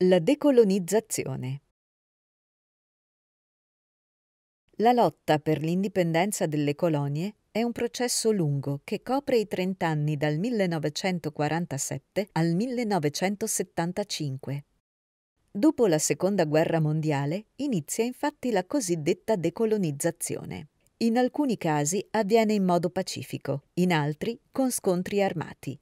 La decolonizzazione. La lotta per l'indipendenza delle colonie è un processo lungo che copre i trent'anni dal 1947 al 1975. Dopo la Seconda Guerra Mondiale inizia infatti la cosiddetta decolonizzazione. In alcuni casi avviene in modo pacifico, in altri con scontri armati,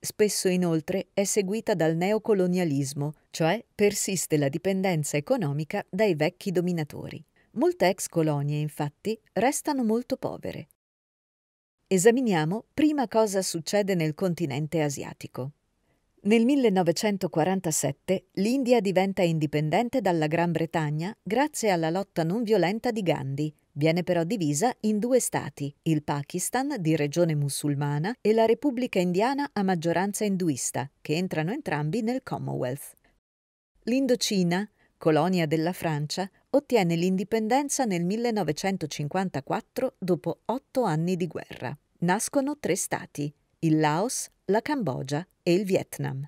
Spesso inoltre è seguita dal neocolonialismo, cioè persiste la dipendenza economica dai vecchi dominatori. Molte ex colonie, infatti, restano molto povere. Esaminiamo prima cosa succede nel continente asiatico. Nel 1947 l'India diventa indipendente dalla Gran Bretagna grazie alla lotta non violenta di Gandhi. Viene però divisa in due stati, il Pakistan di regione musulmana e la Repubblica indiana a maggioranza induista, che entrano entrambi nel Commonwealth. L'Indocina, colonia della Francia, ottiene l'indipendenza nel 1954 dopo otto anni di guerra. Nascono tre stati, il Laos, la Cambogia e il Vietnam.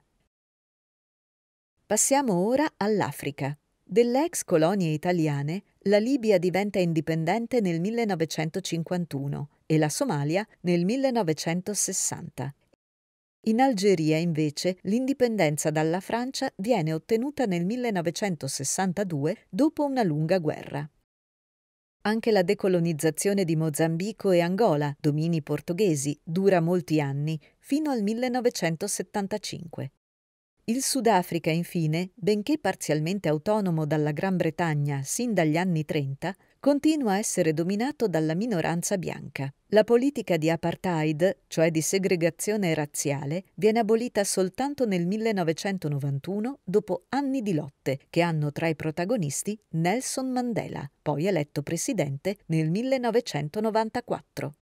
Passiamo ora all'Africa. Delle ex colonie italiane, la Libia diventa indipendente nel 1951 e la Somalia nel 1960. In Algeria, invece, l'indipendenza dalla Francia viene ottenuta nel 1962 dopo una lunga guerra. Anche la decolonizzazione di Mozambico e Angola, domini portoghesi, dura molti anni, fino al 1975. Il Sudafrica, infine, benché parzialmente autonomo dalla Gran Bretagna sin dagli anni 30, continua a essere dominato dalla minoranza bianca. La politica di apartheid, cioè di segregazione razziale, viene abolita soltanto nel 1991 dopo anni di lotte che hanno tra i protagonisti Nelson Mandela, poi eletto presidente nel 1994.